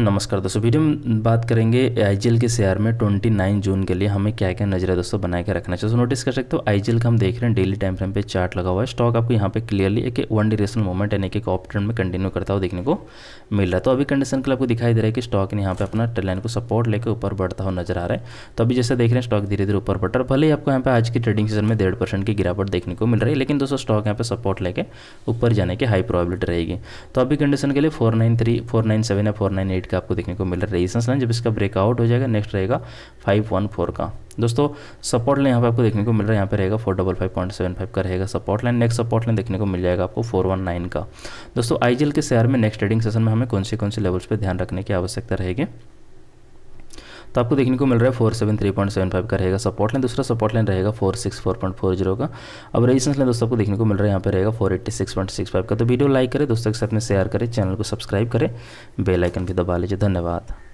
नमस्कार दोस्तों वीडियो में बात करेंगे आई के शेयर में 29 जून के लिए हमें क्या क्या नजरें दोस्तों बनाए के रखना चाहिए नोटिस तो कर सकते हो आई का हम देख रहे हैं डेली टाइम फ्रेम पे चार्ट लगा हुआ है स्टॉक आपको यहाँ पे क्लियरली एक वन डिरेशनल मोमेंट यानी कि ऑप ट्रेंड में कंटिन्यू करता हुआ देखने को मिल रहा है तो अभी कंडीशन के लिए आपको दिखाई दे रहा है कि स्टॉक ने यहाँ पे अपना ट्रेलाइन को सपोर्ट लेकर ऊपर बढ़ता हुआ नजर आ रहा है तो अभी जैसे देख रहे हैं स्टॉक धीरे धीरे ऊपर बढ़ रहा है भले ही आपको यहाँ पर आज की ट्रेडिंग सीजन में डेढ़ परसेंट की गिरावट देखने को मिल रही है लेकिन दोस्तों स्टॉक यहाँ पर सपोर्ट लेकर ऊपर जाने की हाई प्रॉबिलिटी रहेगी तो अभी कंडीशन के लिए four nine three four nine seven या फोर नाइन एट के आपको देखने को मिल रहा है रेजिस्टेंस लाइन जब इसका ब्रेकआउट हो जाएगा नेक्स्ट रहेगा फाइव वन फोर का दोस्तों सपोर्ट लाइन यहाँ पे आपको देखने को मिल रहा है यहाँ पे रहेगा four double five point seven five का रहेगा support line next support line देखने को मिल जाएगा आपको फोर वन नाइन का दोस्तों आईजीएल के शेयर में नेक्स्ट ट्रेडिंग सेशन में हमें कौन से कौन से लेवल्स पर ध्यान रखने की आवश्यकता रहेगी तो आपको देखने को मिल रहा है four seven three point seven five का रहेगा सपोर्ट लाइन दूसरा सपोर्ट लाइन रहेगा four six four point four zero का अब रेजिस्टेंस लाइन दोस्तों आपको देखने को मिल रहा है यहाँ पर रहेगा four eighty six point six five का तो वीडियो लाइक करें दोस्तों के साथ में शेयर करें चैनल को सब्सक्राइब करें बेलाइकन भी दबा लीजिए धन्यवाद